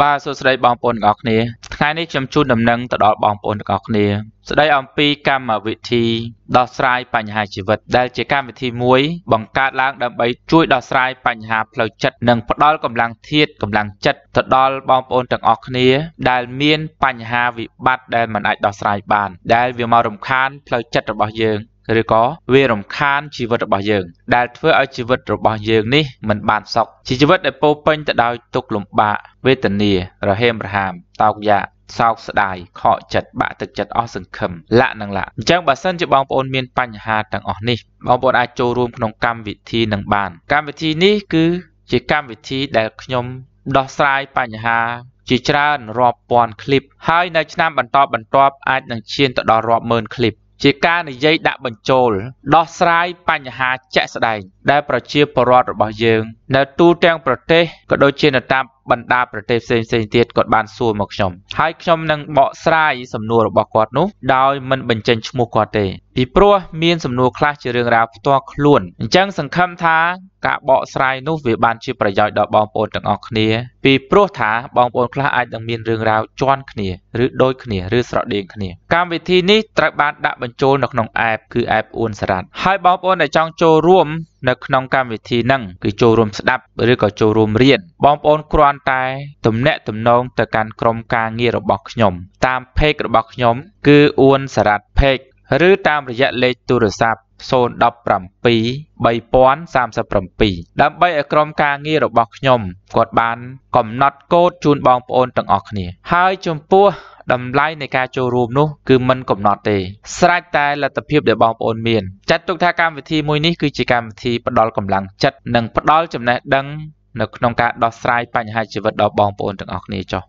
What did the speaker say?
បាទសួស្តីបងប្អូនទាំងអស់គ្នាថ្ងៃនេះខ្ញុំជូនដំណឹងទៅដល់បងប្អូនទាំងអស់គ្នា ស្ដីអំពីកម្មវិធីដោះស្រាយបញ្ហាជីវិតដែលជាកម្មវិធីមួយ បង្កើតឡើងដើម្បីជួយដោះស្រាយបញ្ហាផ្លូវចិត្តនិងផ្ដល់កម្លាំងធាតកម្លាំងចិត្តទៅដល់បងប្អូនទាំងអស់គ្នា ដែលមាន បញ្ហាវិបត្តិដែលមិនអាចដោះស្រាយបាន ដែលវាមករំខានផ្លូវចិត្តរបស់យើងឬក៏វារំខានជីវិតរបស់យើងដែលធ្វើឲ្យជីវិតរបស់យើងនេះមិនបានសុខជាជីវិតដែលពោពេញទៅដោយទុក្ខលំបាកវេទនារហេមរហាម តោកយ៉ាសោកស្ដាយខកចិត្តបាក់ទឹកចិត្តអស់សង្ឃឹមលាក់នឹងលាក់អញ្ចឹងបើសិនជាបងប្អូនមាន បញ្ហាទាំងអស់នេះបងប្អូនអាចចូលរួមក្នុងកម្មវិធីនឹងបានកម្មវិធីនេះគឺជាកម្មវិធីដែលខ្ញុំដោះស្រាយបញ្ហាជាច្រើនរាប់ពាន់ឃ្លីបហើយនៅឆ្នាំបន្តបន្ទាប់អាចនឹងឈានទៅដល់រាប់ម៉ឺនឃ្លីបជាការនិយាយដាក់បញ្ចូលដោះស្រាយបញ្ហាជាក់ស្ដែងដែលប្រជាពលរដ្ឋរបស់យើងនៅទូទាំងប្រទេសក៏ដូចជានៅតាមបណ្ដាប្រទេសផ្សេងផ្សេងទៀតគាត់បានសួរមកខ្ញុំហើយខ្ញុំនឹងបកស្រាយសំណួររបស់គាត់នោះដោយមិនបញ្ចេញឈ្មោះគាត់ទេពីព្រោះមានសំណួរខ្លះជារឿងរ៉ាវផ្ទាល់ខ្លួនអញ្ចឹងសង្ឃឹមថាការបកស្រាយនោះវាបានជាប្រយោជន៍ដល់បងប្អូនទាំងអស់គ្នាពីព្រោះថា បងប្អូនខ្លះអាចនឹងមានរឿងរ៉ាវជាន់គ្នាឬដូចគ្នាឬស្រដៀងគ្នាកម្មវិធីនេះត្រូវបានដាក់បញ្ចូលនៅក្នុង app គឺ app អួនសារ៉ាត់ហើយបងប្អូនដែលចង់ចូលរួមនៅក្នុងកម្មវិធីហ្នឹងគឺចូលរួមស្ដាប់ឬក៏ចូលរួមរៀនបងប្អូនគ្រាន់តែ ទំនាក់ទំនង ទៅកាន់ក្រុមការងាររបស់ខ្ញុំ តាម page របស់ខ្ញុំ គឺអួនសារ៉ាត់ page ឬតាមរយៈលេខទូរស័ព្ទ017 3037ដើម្បីឲ្យក្រុមការងាររបស់ខ្ញុំគាត់បានកំណត់កូដជូនបងប្អូនទាំងអស់គ្នា ហើយចំពោះតម្លៃនៃការចូលរួមនោះគឺมันកំណត់ទេស្រេចតែលទ្ធភាពដែលបងប្អូនមានចាត់ទុកថាកម្មវិធីមួយនេះគឺជាកម្មវិធីផ្ដល់កម្លាំងចិត្តនិងផ្ដល់ចំណេះដឹងនៅក្នុងការដោះស្រាយបញ្ហាជីវិតដល់បងប្អូនទាំងអស់គ្នាចុះ